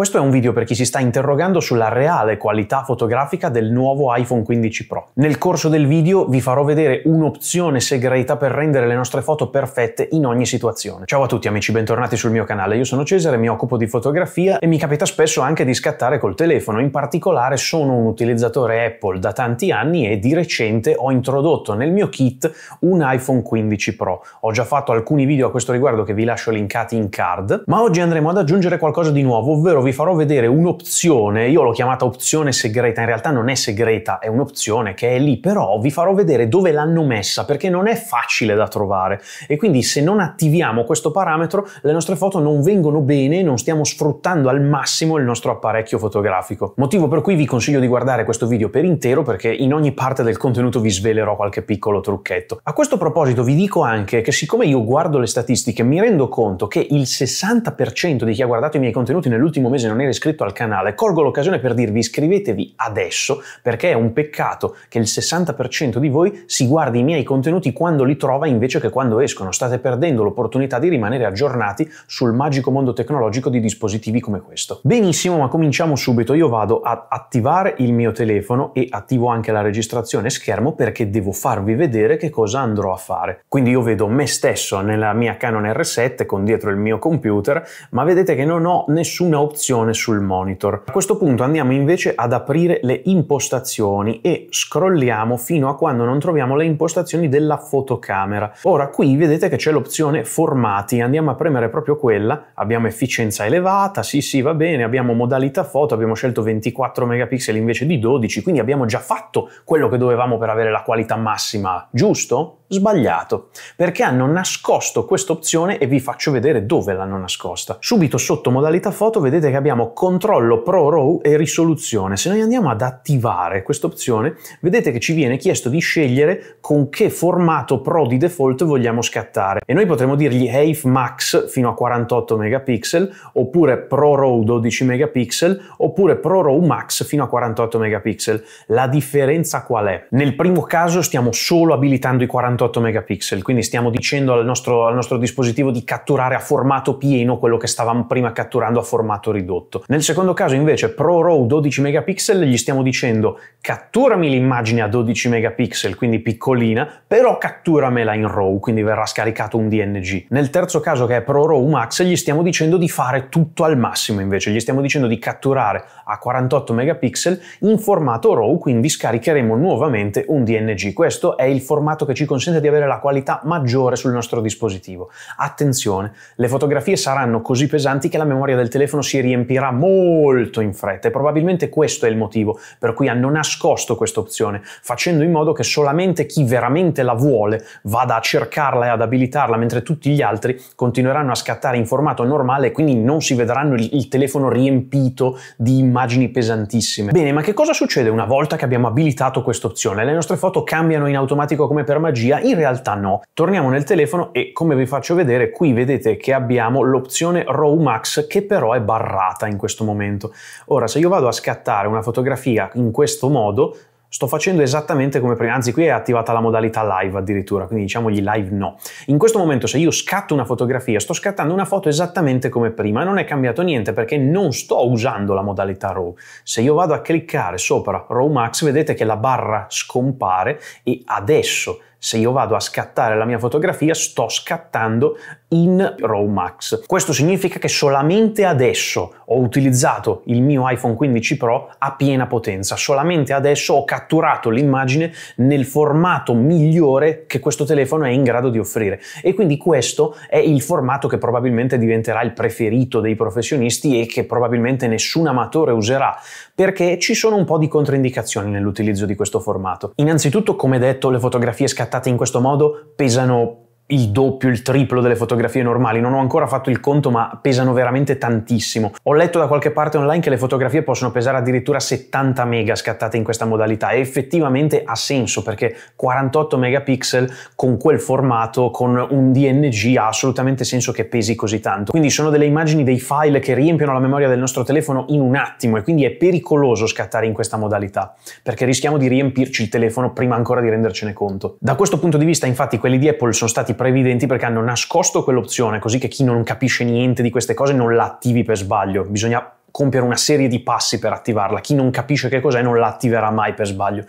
Questo è un video per chi si sta interrogando sulla reale qualità fotografica del nuovo iPhone 15 Pro. Nel corso del video vi farò vedere un'opzione segreta per rendere le nostre foto perfette in ogni situazione. Ciao a tutti amici, bentornati sul mio canale. Io sono Cesare, mi occupo di fotografia e mi capita spesso anche di scattare col telefono. In particolare sono un utilizzatore Apple da tanti anni e di recente ho introdotto nel mio kit un iPhone 15 Pro. Ho già fatto alcuni video a questo riguardo che vi lascio linkati in card, ma oggi andremo ad aggiungere qualcosa di nuovo, ovvero vi vi farò vedere un'opzione, io l'ho chiamata opzione segreta, in realtà non è segreta, è un'opzione che è lì, però vi farò vedere dove l'hanno messa perché non è facile da trovare e quindi se non attiviamo questo parametro le nostre foto non vengono bene, non stiamo sfruttando al massimo il nostro apparecchio fotografico. Motivo per cui vi consiglio di guardare questo video per intero perché in ogni parte del contenuto vi svelerò qualche piccolo trucchetto. A questo proposito vi dico anche che siccome io guardo le statistiche mi rendo conto che il 60% di chi ha guardato i miei contenuti nell'ultimo mese invece non era iscritto al canale, colgo l'occasione per dirvi iscrivetevi adesso perché è un peccato che il 60% di voi si guardi i miei contenuti quando li trova invece che quando escono. State perdendo l'opportunità di rimanere aggiornati sul magico mondo tecnologico di dispositivi come questo. Benissimo, ma cominciamo subito. Io vado ad attivare il mio telefono e attivo anche la registrazione schermo perché devo farvi vedere che cosa andrò a fare. Quindi io vedo me stesso nella mia Canon R7 con dietro il mio computer, ma vedete che non ho nessuna opzione opzione sul monitor. A questo punto andiamo invece ad aprire le impostazioni e scrolliamo fino a quando non troviamo le impostazioni della fotocamera. Ora qui vedete che c'è l'opzione formati, andiamo a premere proprio quella, abbiamo efficienza elevata, sì sì va bene, abbiamo modalità foto, abbiamo scelto 24 megapixel invece di 12, quindi abbiamo già fatto quello che dovevamo per avere la qualità massima, giusto? Sbagliato, perché hanno nascosto questa opzione e vi faccio vedere dove l'hanno nascosta. Subito sotto modalità foto vedete che abbiamo controllo Pro Row e risoluzione. Se noi andiamo ad attivare questa opzione, vedete che ci viene chiesto di scegliere con che formato Pro di default vogliamo scattare. E noi potremmo dirgli EIF Max fino a 48 megapixel, oppure Pro Row 12 megapixel, oppure Pro Row Max fino a 48 megapixel. La differenza qual è? Nel primo caso stiamo solo abilitando i 48 megapixel, quindi stiamo dicendo al nostro, al nostro dispositivo di catturare a formato pieno quello che stavamo prima catturando a formato ridotto ridotto. Nel secondo caso invece Pro RAW 12 megapixel gli stiamo dicendo catturami l'immagine a 12 megapixel, quindi piccolina, però catturamela in RAW, quindi verrà scaricato un DNG. Nel terzo caso che è Pro RAW Max gli stiamo dicendo di fare tutto al massimo invece, gli stiamo dicendo di catturare a 48 megapixel in formato RAW, quindi scaricheremo nuovamente un DNG. Questo è il formato che ci consente di avere la qualità maggiore sul nostro dispositivo. Attenzione, le fotografie saranno così pesanti che la memoria del telefono si riempirà riempirà molto in fretta e probabilmente questo è il motivo per cui hanno nascosto questa opzione, facendo in modo che solamente chi veramente la vuole vada a cercarla e ad abilitarla, mentre tutti gli altri continueranno a scattare in formato normale e quindi non si vedranno il telefono riempito di immagini pesantissime. Bene, ma che cosa succede una volta che abbiamo abilitato questa opzione? Le nostre foto cambiano in automatico come per magia? In realtà no. Torniamo nel telefono e come vi faccio vedere qui vedete che abbiamo l'opzione RAW Max che però è barra scalata in questo momento. Ora, se io vado a scattare una fotografia in questo modo, sto facendo esattamente come prima, anzi qui è attivata la modalità live addirittura, quindi diciamogli live no. In questo momento se io scatto una fotografia, sto scattando una foto esattamente come prima, non è cambiato niente perché non sto usando la modalità RAW. Se io vado a cliccare sopra RAW Max, vedete che la barra scompare e adesso se io vado a scattare la mia fotografia sto scattando in RAW Max. Questo significa che solamente adesso ho utilizzato il mio iPhone 15 Pro a piena potenza, solamente adesso ho catturato l'immagine nel formato migliore che questo telefono è in grado di offrire e quindi questo è il formato che probabilmente diventerà il preferito dei professionisti e che probabilmente nessun amatore userà, perché ci sono un po' di controindicazioni nell'utilizzo di questo formato. Innanzitutto, come detto, le fotografie scattate in questo modo pesano il doppio, il triplo delle fotografie normali, non ho ancora fatto il conto ma pesano veramente tantissimo. Ho letto da qualche parte online che le fotografie possono pesare addirittura 70 mega scattate in questa modalità e effettivamente ha senso perché 48 megapixel con quel formato, con un DNG ha assolutamente senso che pesi così tanto. Quindi sono delle immagini, dei file che riempiono la memoria del nostro telefono in un attimo e quindi è pericoloso scattare in questa modalità perché rischiamo di riempirci il telefono prima ancora di rendercene conto. Da questo punto di vista infatti quelli di Apple sono stati evidenti perché hanno nascosto quell'opzione, così che chi non capisce niente di queste cose non la attivi per sbaglio. Bisogna compiere una serie di passi per attivarla. Chi non capisce che cos'è non la attiverà mai per sbaglio.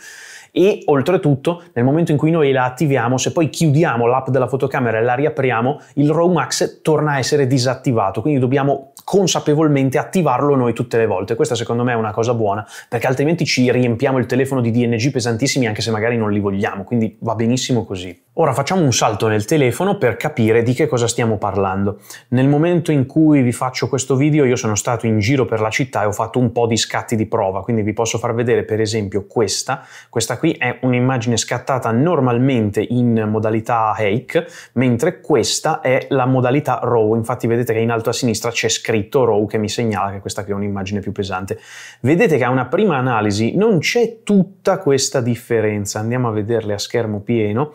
E oltretutto, nel momento in cui noi la attiviamo, se poi chiudiamo l'app della fotocamera e la riapriamo, il ROW Max torna a essere disattivato, quindi dobbiamo consapevolmente attivarlo noi tutte le volte. Questa secondo me è una cosa buona, perché altrimenti ci riempiamo il telefono di DNG pesantissimi anche se magari non li vogliamo, quindi va benissimo così. Ora facciamo un salto nel telefono per capire di che cosa stiamo parlando. Nel momento in cui vi faccio questo video io sono stato in giro per la città e ho fatto un po' di scatti di prova, quindi vi posso far vedere per esempio questa. Questa qui è un'immagine scattata normalmente in modalità hake, mentre questa è la modalità RAW, infatti vedete che in alto a sinistra c'è scritto dritto row che mi segnala che questa qui è un'immagine più pesante. Vedete che a una prima analisi non c'è tutta questa differenza, andiamo a vederle a schermo pieno.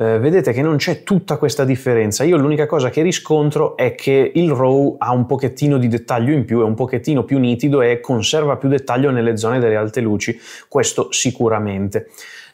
Eh, vedete che non c'è tutta questa differenza. Io l'unica cosa che riscontro è che il RAW ha un pochettino di dettaglio in più, è un pochettino più nitido e conserva più dettaglio nelle zone delle alte luci, questo sicuramente.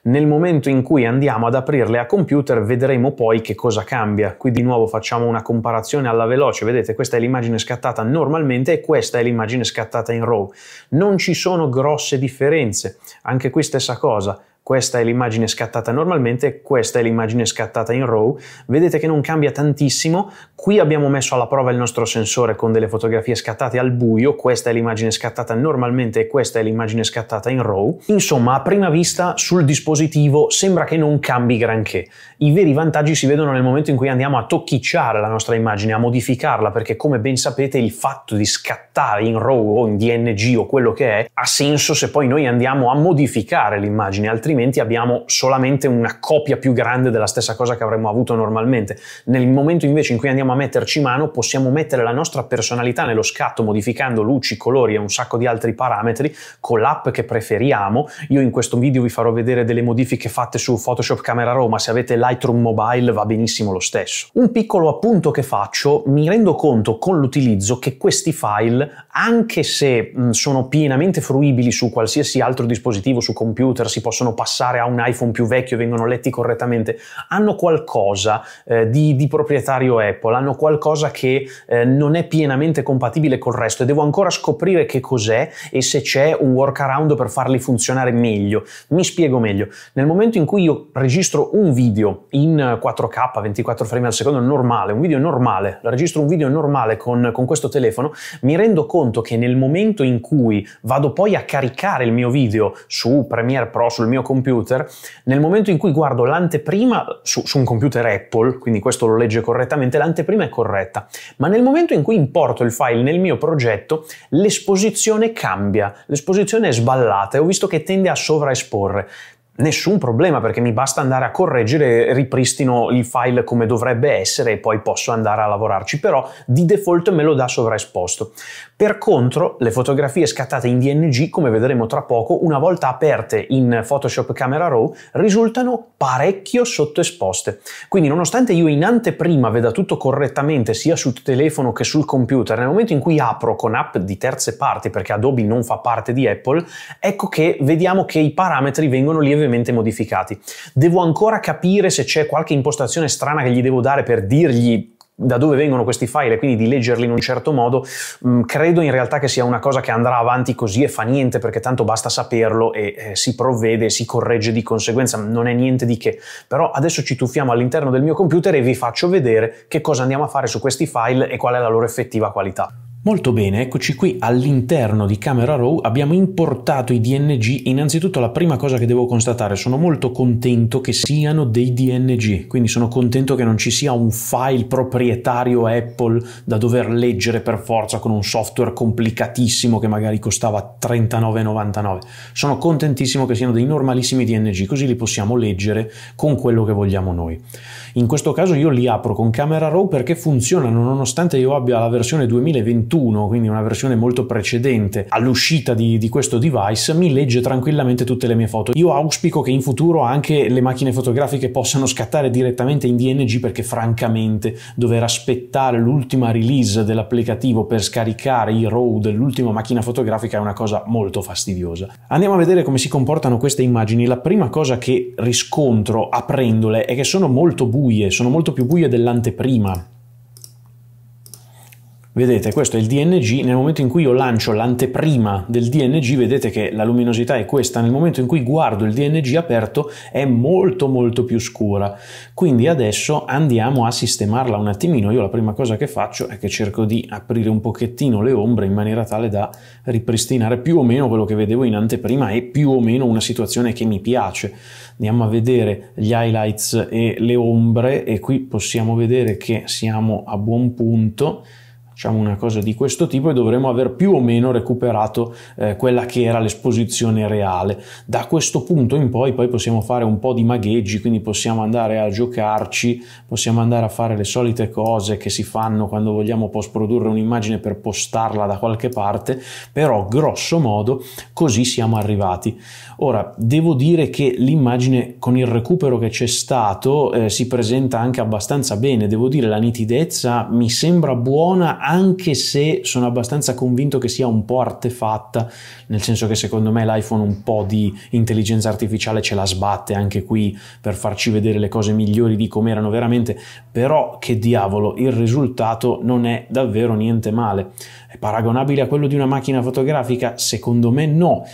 Nel momento in cui andiamo ad aprirle a computer vedremo poi che cosa cambia. Qui di nuovo facciamo una comparazione alla veloce, vedete questa è l'immagine scattata normalmente e questa è l'immagine scattata in RAW. Non ci sono grosse differenze, anche qui stessa cosa questa è l'immagine scattata normalmente, questa è l'immagine scattata in RAW, vedete che non cambia tantissimo, qui abbiamo messo alla prova il nostro sensore con delle fotografie scattate al buio, questa è l'immagine scattata normalmente e questa è l'immagine scattata in RAW, insomma a prima vista sul dispositivo sembra che non cambi granché, i veri vantaggi si vedono nel momento in cui andiamo a tocchicciare la nostra immagine, a modificarla, perché come ben sapete il fatto di scattare in RAW o in DNG o quello che è, ha senso se poi noi andiamo a modificare l'immagine, altrimenti altrimenti abbiamo solamente una copia più grande della stessa cosa che avremmo avuto normalmente. Nel momento invece in cui andiamo a metterci mano, possiamo mettere la nostra personalità nello scatto modificando luci, colori e un sacco di altri parametri con l'app che preferiamo. Io in questo video vi farò vedere delle modifiche fatte su Photoshop Camera Raw, ma se avete Lightroom Mobile va benissimo lo stesso. Un piccolo appunto che faccio, mi rendo conto con l'utilizzo che questi file, anche se sono pienamente fruibili su qualsiasi altro dispositivo, su computer, si possono passare passare a un iPhone più vecchio, vengono letti correttamente, hanno qualcosa eh, di, di, proprietario Apple, hanno qualcosa che eh, non è pienamente compatibile col resto e devo ancora scoprire che cos'è e se c'è un workaround per farli funzionare meglio. Mi spiego meglio. Nel momento in cui io registro un video in 4K, 24 frame al secondo, normale, un video normale, registro un video normale con, con questo telefono, mi rendo conto che nel momento in cui vado poi a caricare il mio video su Premiere Pro, sul mio computer, computer, nel momento in cui guardo l'anteprima su, su un computer Apple, quindi questo lo legge correttamente, l'anteprima è corretta, ma nel momento in cui importo il file nel mio progetto, l'esposizione cambia, l'esposizione è sballata e ho visto che tende a sovraesporre nessun problema perché mi basta andare a correggere, ripristino il file come dovrebbe essere e poi posso andare a lavorarci, però di default me lo dà sovraesposto. Per contro, le fotografie scattate in DNG, come vedremo tra poco, una volta aperte in Photoshop Camera Raw, risultano parecchio sottoesposte. Quindi nonostante io in anteprima veda tutto correttamente sia sul telefono che sul computer, nel momento in cui apro con app di terze parti, perché Adobe non fa parte di Apple, ecco che vediamo che i parametri vengono lievemente modificati. Devo ancora capire se c'è qualche impostazione strana che gli devo dare per dirgli da dove vengono questi file e quindi di leggerli in un certo modo, mh, mm, credo in realtà che sia una cosa che andrà avanti così e fa niente perché tanto basta saperlo e eh, si provvede, si corregge di conseguenza, non è niente di che. Però adesso ci tuffiamo all'interno del mio computer e vi faccio vedere che cosa andiamo a fare su questi file e qual è la loro effettiva qualità. Molto bene, eccoci qui all'interno di Camera Raw, abbiamo importato i DNG, innanzitutto la prima cosa che devo constatare, sono molto contento che siano dei DNG, quindi sono contento che non ci sia un file proprietario Apple da dover leggere per forza con un software complicatissimo che magari costava 39,99. Sono contentissimo che siano dei normalissimi DNG, così li possiamo leggere con quello che vogliamo noi. In questo caso io li apro con Camera Raw perché funzionano nonostante io abbia la versione 2021, quindi una versione molto precedente all'uscita di, di questo device, mi legge tranquillamente tutte le mie foto. Io auspico che in futuro anche le macchine fotografiche possano scattare direttamente in DNG perché francamente dover aspettare l'ultima release dell'applicativo per scaricare i RAW dell'ultima macchina fotografica è una cosa molto fastidiosa. Andiamo a vedere come si comportano queste immagini. La prima cosa che riscontro aprendole è che sono molto buie buie, sono molto più buie dell'anteprima Vedete, questo è il DNG, nel momento in cui io lancio l'anteprima del DNG, vedete che la luminosità è questa, nel momento in cui guardo il DNG aperto è molto molto più scura. Quindi adesso andiamo a sistemarla un attimino, io la prima cosa che faccio è che cerco di aprire un pochettino le ombre in maniera tale da ripristinare più o meno quello che vedevo in anteprima e più o meno una situazione che mi piace. Andiamo a vedere gli highlights e le ombre e qui possiamo vedere che siamo a buon punto diciamo una cosa di questo tipo e dovremo aver più o meno recuperato eh, quella che era l'esposizione reale. Da questo punto in poi poi possiamo fare un po' di magheggi, quindi possiamo andare a giocarci, possiamo andare a fare le solite cose che si fanno quando vogliamo post produrre un'immagine per postarla da qualche parte, però grosso modo così siamo arrivati. Ora, devo dire che l'immagine con il recupero che c'è stato eh, si presenta anche abbastanza bene, devo dire la nitidezza mi sembra buona anche se sono abbastanza convinto che sia un po' artefatta, nel senso che secondo me l'iPhone un po' di intelligenza artificiale ce la sbatte anche qui per farci vedere le cose migliori di come erano veramente, però che diavolo, il risultato non è davvero niente male. È paragonabile a quello di una macchina fotografica? Secondo me no.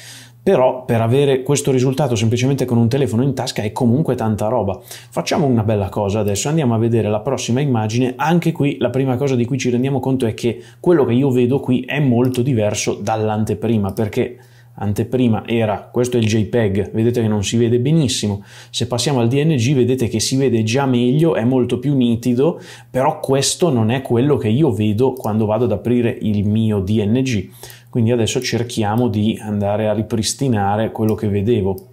Però per avere questo risultato semplicemente con un telefono in tasca è comunque tanta roba. Facciamo una bella cosa adesso, andiamo a vedere la prossima immagine. Anche qui la prima cosa di cui ci rendiamo conto è che quello che io vedo qui è molto diverso dall'anteprima perché anteprima era questo è il JPEG, vedete che non si vede benissimo. Se passiamo al DNG vedete che si vede già meglio, è molto più nitido, però questo non è quello che io vedo quando vado ad aprire il mio DNG. Quindi adesso cerchiamo di andare a ripristinare quello che vedevo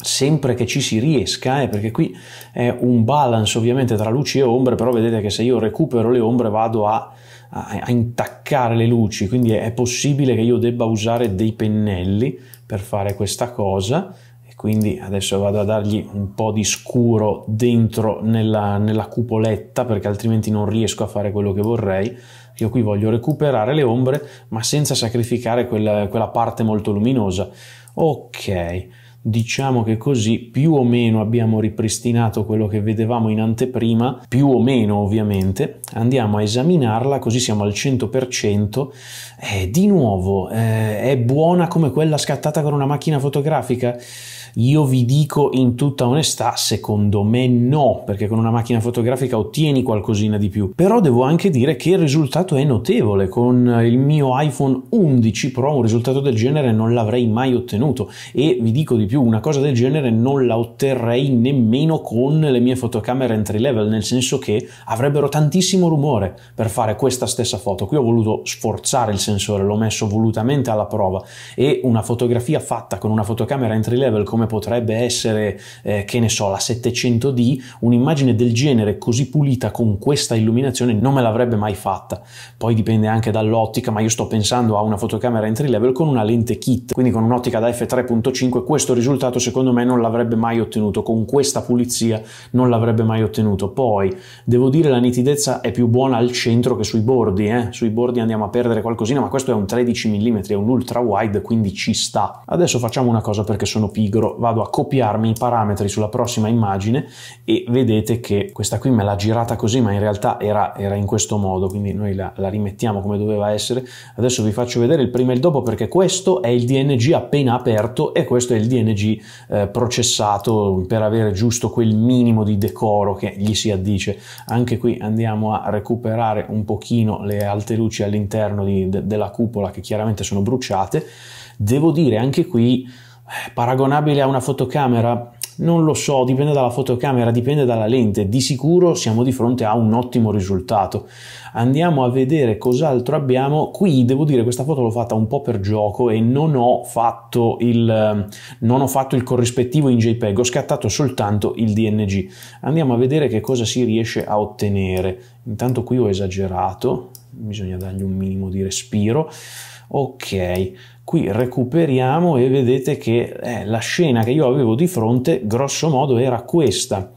sempre che ci si riesca, eh, perché qui è un balance ovviamente tra luci e ombre, però vedete che se io recupero le ombre vado a, a, a intaccare le luci, quindi è, possibile che io debba usare dei pennelli per fare questa cosa, e quindi adesso vado a dargli un po' di scuro dentro nella, nella, cupoletta perché altrimenti non riesco a fare quello che vorrei io qui voglio recuperare le ombre, ma senza sacrificare quella, quella parte molto luminosa. Ok, diciamo che così più o meno abbiamo ripristinato quello che vedevamo in anteprima, più o meno ovviamente, andiamo a esaminarla così siamo al 100%. Eh, di nuovo, eh, è buona come quella scattata con una macchina fotografica? Io vi dico in tutta onestà, secondo me no, perché con una macchina fotografica ottieni qualcosina di più. Però devo anche dire che il risultato è notevole. Con il mio iPhone 11 Pro un risultato del genere non l'avrei mai ottenuto e vi dico di più, una cosa del genere non la otterrei nemmeno con le mie fotocamere entry level, nel senso che avrebbero tantissimo rumore per fare questa stessa foto. Qui ho voluto sforzare il sensore, l'ho messo volutamente alla prova e una fotografia fatta con una fotocamera entry level come come potrebbe essere, eh, che ne so, la 700D, un'immagine del genere così pulita con questa illuminazione non me l'avrebbe mai fatta. Poi dipende anche dall'ottica, ma io sto pensando a una fotocamera entry level con una lente kit, quindi con un'ottica da f3.5 questo risultato secondo me non l'avrebbe mai ottenuto, con questa pulizia non l'avrebbe mai ottenuto. Poi devo dire la nitidezza è più buona al centro che sui bordi, eh? sui bordi andiamo a perdere qualcosina, ma questo è un 13 mm, è un ultra wide, quindi ci sta. Adesso facciamo una cosa perché sono pigro lavoro vado a copiarmi i parametri sulla prossima immagine e vedete che questa qui me l'ha girata così ma in realtà era, era in questo modo quindi noi la, la, rimettiamo come doveva essere adesso vi faccio vedere il prima e il dopo perché questo è il DNG appena aperto e questo è il DNG eh, processato per avere giusto quel minimo di decoro che gli si addice anche qui andiamo a recuperare un pochino le alte luci all'interno de, della cupola che chiaramente sono bruciate devo dire anche qui paragonabile a una fotocamera? Non lo so, dipende dalla fotocamera, dipende dalla lente. Di sicuro siamo di fronte a un ottimo risultato. Andiamo a vedere cos'altro abbiamo. Qui devo dire questa foto l'ho fatta un po' per gioco e non ho fatto il, non ho fatto il corrispettivo in JPEG, ho scattato soltanto il DNG. Andiamo a vedere che cosa si riesce a ottenere. Intanto qui ho esagerato, bisogna dargli un minimo di respiro. Ok, qui recuperiamo e vedete che eh, la scena che io avevo di fronte grosso modo era questa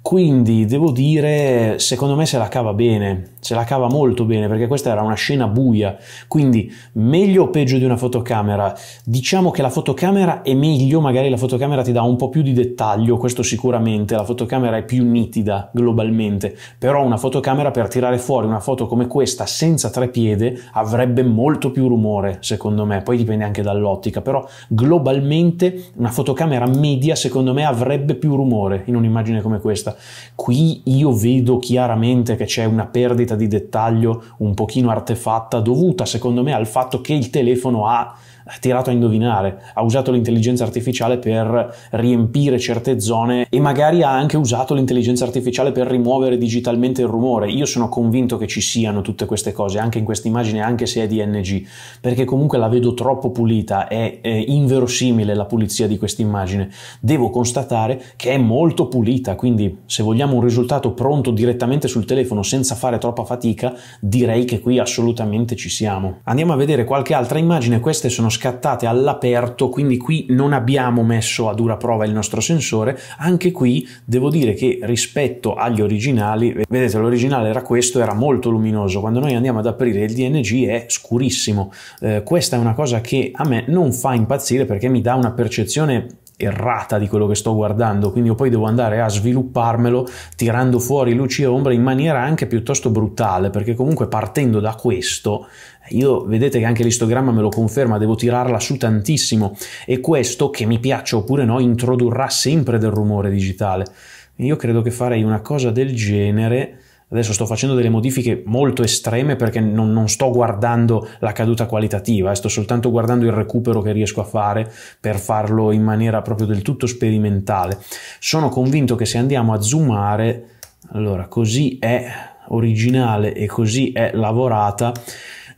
quindi devo dire secondo me se la cava bene se la cava molto bene perché questa era una scena buia, quindi meglio o peggio di una fotocamera? Diciamo che la fotocamera è meglio, magari la fotocamera ti dà un po' più di dettaglio, questo sicuramente, la fotocamera è più nitida globalmente, però una fotocamera per tirare fuori una foto come questa senza trepiede avrebbe molto più rumore, secondo me, poi dipende anche dall'ottica, però globalmente una fotocamera media secondo me avrebbe più rumore in un'immagine come questa. Qui io vedo chiaramente che c'è una perdita di dettaglio un pochino artefatta dovuta secondo me al fatto che il telefono ha tirato a indovinare, ha usato l'intelligenza artificiale per riempire certe zone e magari ha anche usato l'intelligenza artificiale per rimuovere digitalmente il rumore. Io sono convinto che ci siano tutte queste cose, anche in questa immagine, anche se è DNG, perché comunque la vedo troppo pulita, è, è inverosimile la pulizia di questa immagine. Devo constatare che è molto pulita, quindi se vogliamo un risultato pronto direttamente sul telefono senza fare troppa fatica, direi che qui assolutamente ci siamo. Andiamo a vedere qualche altra immagine, queste sono scattate all'aperto, quindi qui non abbiamo messo a dura prova il nostro sensore. Anche qui devo dire che rispetto agli originali, vedete l'originale era questo, era molto luminoso, quando noi andiamo ad aprire il DNG è scurissimo. Eh, questa è una cosa che a me non fa impazzire perché mi dà una percezione errata di quello che sto guardando, quindi io poi devo andare a svilupparmelo tirando fuori luci e ombre in maniera anche piuttosto brutale, perché comunque partendo da questo, io vedete che anche l'istogramma me lo conferma, devo tirarla su tantissimo e questo, che mi piaccia oppure no, introdurrà sempre del rumore digitale. Io credo che farei una cosa del genere Adesso sto facendo delle modifiche molto estreme perché non, non, sto guardando la caduta qualitativa, eh, sto soltanto guardando il recupero che riesco a fare per farlo in maniera proprio del tutto sperimentale. Sono convinto che se andiamo a zoomare, allora così è originale e così è lavorata,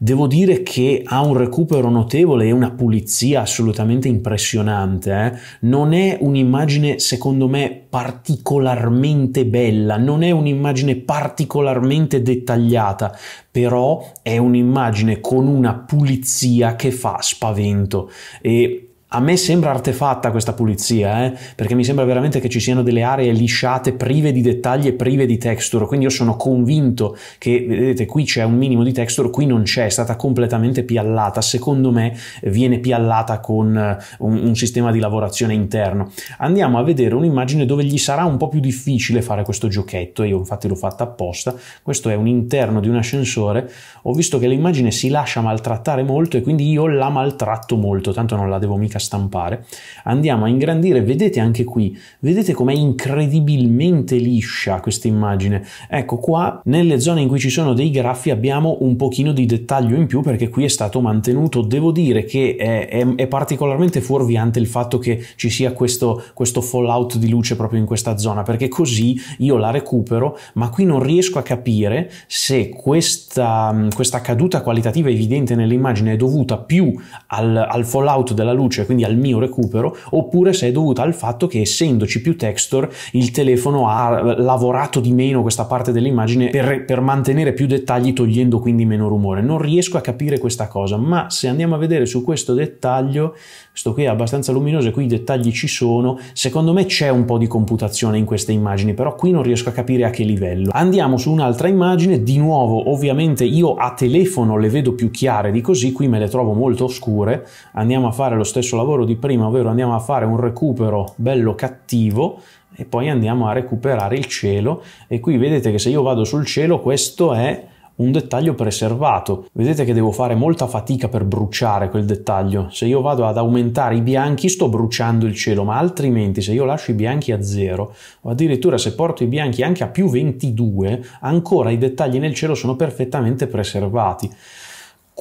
Devo dire che ha un recupero notevole e una pulizia assolutamente impressionante. Eh? Non è un'immagine, secondo me, particolarmente bella, non è un'immagine particolarmente dettagliata, però è un'immagine con una pulizia che fa spavento e a me sembra artefatta questa pulizia, eh? perché mi sembra veramente che ci siano delle aree lisciate, prive di dettagli e prive di texture, quindi io sono convinto che, vedete, qui c'è un minimo di texture, qui non c'è, è stata completamente piallata, secondo me eh, viene piallata con eh, un, un sistema di lavorazione interno. Andiamo a vedere un'immagine dove gli sarà un po' più difficile fare questo giochetto, io infatti l'ho fatta apposta, questo è un interno di un ascensore, ho visto che l'immagine si lascia maltrattare molto e quindi io la maltratto molto, tanto non la devo mica a stampare, andiamo a ingrandire, vedete anche qui, vedete com'è incredibilmente liscia questa immagine. Ecco qua, nelle zone in cui ci sono dei graffi abbiamo un pochino di dettaglio in più perché qui è stato mantenuto, devo dire che è, è, è particolarmente fuorviante il fatto che ci sia questo, questo fallout di luce proprio in questa zona, perché così io la recupero, ma qui non riesco a capire se questa, questa caduta qualitativa evidente nell'immagine è dovuta più al, al fallout della luce quindi al mio recupero, oppure se è dovuta al fatto che essendoci più texture il telefono ha lavorato di meno questa parte dell'immagine per, per mantenere più dettagli togliendo quindi meno rumore. Non riesco a capire questa cosa, ma se andiamo a vedere su questo dettaglio, questo qui è abbastanza luminoso e qui i dettagli ci sono, secondo me c'è un po' di computazione in queste immagini, però qui non riesco a capire a che livello. Andiamo su un'altra immagine, di nuovo ovviamente io a telefono le vedo più chiare di così, qui me le trovo molto oscure, andiamo a fare lo stesso lavoro di prima, ovvero andiamo a fare un recupero bello cattivo e poi andiamo a recuperare il cielo e qui vedete che se io vado sul cielo questo è un dettaglio preservato. Vedete che devo fare molta fatica per bruciare quel dettaglio. Se io vado ad aumentare i bianchi sto bruciando il cielo, ma altrimenti se io lascio i bianchi a zero, o addirittura se porto i bianchi anche a più 22, ancora i dettagli nel cielo sono perfettamente preservati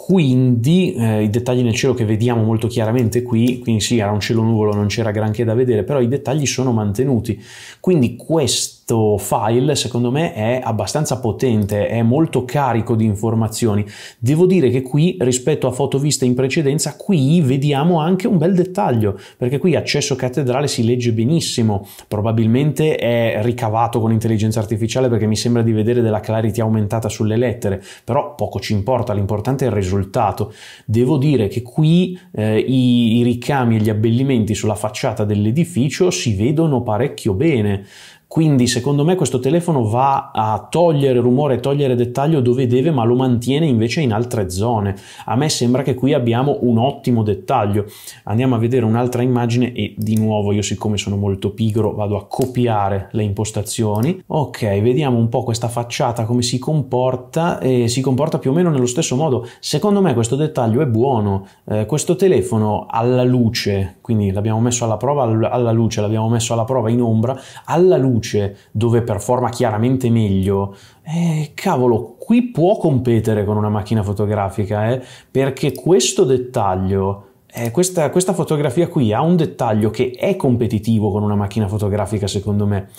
quindi eh, i dettagli nel cielo che vediamo molto chiaramente qui, quindi sì era un cielo nuvolo, non c'era granché da vedere, però i dettagli sono mantenuti, quindi questo questo file secondo me è abbastanza potente, è molto carico di informazioni. Devo dire che qui rispetto a foto viste in precedenza, qui vediamo anche un bel dettaglio, perché qui accesso cattedrale si legge benissimo, probabilmente è ricavato con intelligenza artificiale perché mi sembra di vedere della clarity aumentata sulle lettere, però poco ci importa, l'importante è il risultato. Devo dire che qui eh, i, i ricami e gli abbellimenti sulla facciata dell'edificio si vedono parecchio bene. Quindi secondo me questo telefono va a togliere rumore, togliere dettaglio dove deve, ma lo mantiene invece in altre zone. A me sembra che qui abbiamo un ottimo dettaglio. Andiamo a vedere un'altra immagine e di nuovo io siccome sono molto pigro vado a copiare le impostazioni. Ok, vediamo un po' questa facciata come si comporta e si comporta più o meno nello stesso modo. Secondo me questo dettaglio è buono. Eh, questo telefono alla luce, quindi l'abbiamo messo alla prova alla luce, l'abbiamo messo alla prova in ombra, alla luce luce, dove performa chiaramente meglio, eh, cavolo, qui può competere con una macchina fotografica, eh, perché questo dettaglio, eh, questa, questa fotografia qui ha un dettaglio che è competitivo con una macchina fotografica secondo me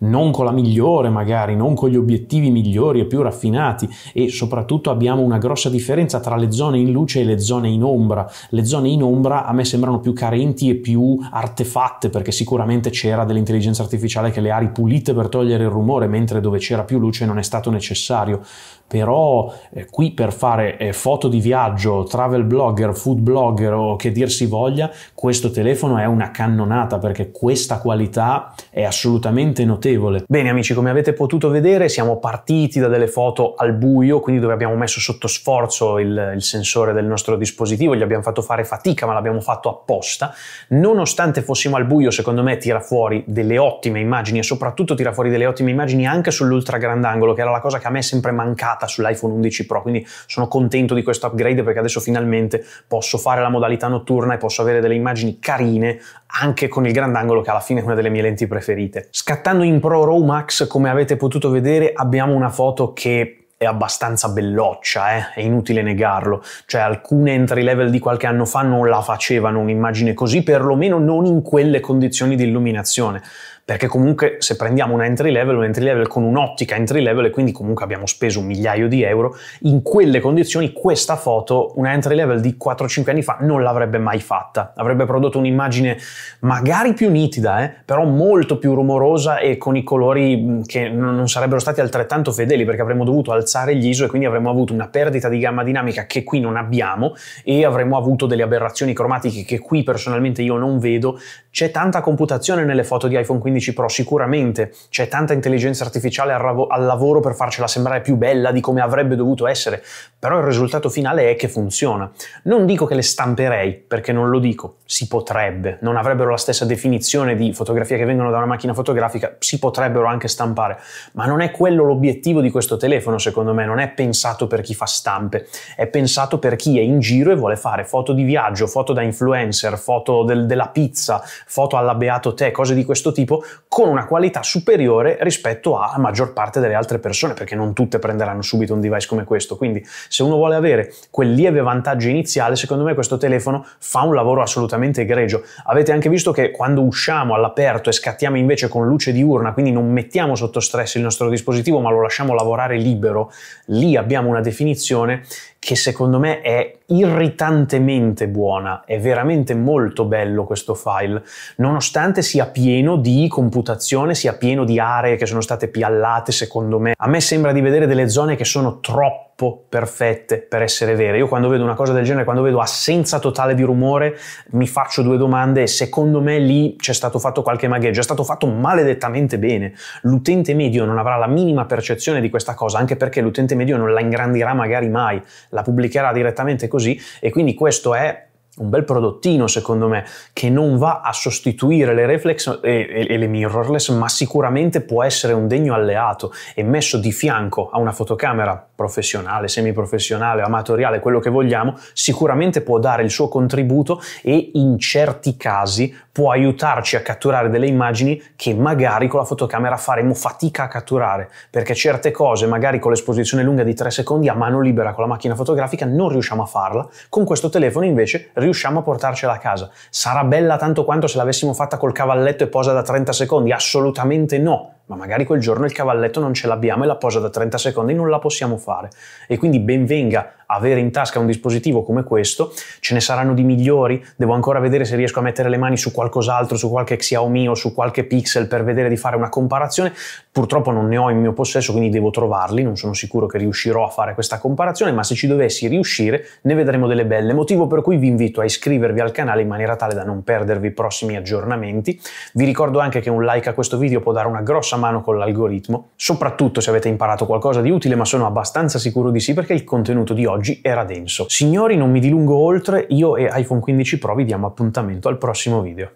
non con la migliore magari, non con gli obiettivi migliori e più raffinati e soprattutto abbiamo una grossa differenza tra le zone in luce e le zone in ombra. Le zone in ombra a me sembrano più carenti e più artefatte perché sicuramente c'era dell'intelligenza artificiale che le ha ripulite per togliere il rumore, mentre dove c'era più luce non è stato necessario. Però eh, qui per fare eh, foto di viaggio, travel blogger, food blogger o che dir si voglia, questo telefono è una cannonata perché questa qualità è assolutamente notevole notevole. Bene amici, come avete potuto vedere siamo partiti da delle foto al buio, quindi dove abbiamo messo sotto sforzo il, il sensore del nostro dispositivo, gli abbiamo fatto fare fatica ma l'abbiamo fatto apposta. Nonostante fossimo al buio, secondo me tira fuori delle ottime immagini e soprattutto tira fuori delle ottime immagini anche sull'ultra grandangolo, che era la cosa che a me è sempre mancata sull'iPhone 11 Pro, quindi sono contento di questo upgrade perché adesso finalmente posso fare la modalità notturna e posso avere delle immagini carine anche con il grandangolo che alla fine è una delle mie lenti preferite. Scattando in Pro Raw Max, come avete potuto vedere, abbiamo una foto che è abbastanza belloccia, eh? è inutile negarlo. Cioè alcune entry level di qualche anno fa non la facevano un'immagine così, perlomeno non in quelle condizioni di illuminazione perché comunque se prendiamo un entry level, un entry level con un'ottica entry level e quindi comunque abbiamo speso un migliaio di euro, in quelle condizioni questa foto, una entry level di 4-5 anni fa, non l'avrebbe mai fatta. Avrebbe prodotto un'immagine magari più nitida, eh, però molto più rumorosa e con i colori mm, che non sarebbero stati altrettanto fedeli perché avremmo dovuto alzare gli ISO e quindi avremmo avuto una perdita di gamma dinamica che qui non abbiamo e avremmo avuto delle aberrazioni cromatiche che qui personalmente io non vedo. C'è tanta computazione nelle foto di iPhone 15 15 Pro sicuramente c'è tanta intelligenza artificiale al, ravo- al lavoro per farcela sembrare più bella di come avrebbe dovuto essere, però il risultato finale è che funziona. Non dico che le stamperei, perché non lo dico, si potrebbe, non avrebbero la stessa definizione di fotografie che vengono da una macchina fotografica, si potrebbero anche stampare, ma non è quello l'obiettivo di questo telefono secondo me, non è pensato per chi fa stampe, è pensato per chi è in giro e vuole fare foto di viaggio, foto da influencer, foto del, della pizza, foto alla Beato Te, cose di questo tipo, con una qualità superiore rispetto alla maggior parte delle altre persone, perché non tutte prenderanno subito un device come questo. Quindi se uno vuole avere quel lieve vantaggio iniziale, secondo me questo telefono fa un lavoro assolutamente egregio. Avete anche visto che quando usciamo all'aperto e scattiamo invece con luce diurna, quindi non mettiamo sotto stress il nostro dispositivo, ma lo lasciamo lavorare libero, lì abbiamo una definizione che secondo me è irritantemente buona, è veramente molto bello questo file, nonostante sia pieno di computazione, sia pieno di aree che sono state piallate secondo me. A me sembra di vedere delle zone che sono troppo troppo perfette per essere vere. Io quando vedo una cosa del genere, quando vedo assenza totale di rumore, mi faccio due domande e secondo me lì c'è stato fatto qualche magheggio, è stato fatto maledettamente bene. L'utente medio non avrà la minima percezione di questa cosa, anche perché l'utente medio non la ingrandirà magari mai, la pubblicherà direttamente così e quindi questo è un bel prodottino secondo me che non va a sostituire le reflex e, e, e, le mirrorless ma sicuramente può essere un degno alleato e messo di fianco a una fotocamera professionale, semiprofessionale, amatoriale, quello che vogliamo, sicuramente può dare il suo contributo e in certi casi può aiutarci a catturare delle immagini che magari con la fotocamera faremo fatica a catturare, perché certe cose magari con l'esposizione lunga di 3 secondi a mano libera con la macchina fotografica non riusciamo a farla, con questo telefono invece riusciamo a portarcela a casa. Sarà bella tanto quanto se l'avessimo fatta col cavalletto e posa da 30 secondi? Assolutamente no, ma magari quel giorno il cavalletto non ce l'abbiamo e la posa da 30 secondi non la possiamo fare. E quindi ben venga avere in tasca un dispositivo come questo, ce ne saranno di migliori, devo ancora vedere se riesco a mettere le mani su qualcos'altro, su qualche Xiaomi o su qualche Pixel per vedere di fare una comparazione, purtroppo non ne ho in mio possesso quindi devo trovarli, non sono sicuro che riuscirò a fare questa comparazione, ma se ci dovessi riuscire ne vedremo delle belle, motivo per cui vi invito a iscrivervi al canale in maniera tale da non perdervi i prossimi aggiornamenti, vi ricordo anche che un like a questo video può dare una grossa mano con l'algoritmo, soprattutto se avete imparato qualcosa di utile, ma sono abbastanza sicuro di sì perché il contenuto di oggi era denso. Signori, non mi dilungo oltre, io e iPhone 15 Pro vi diamo appuntamento al prossimo video.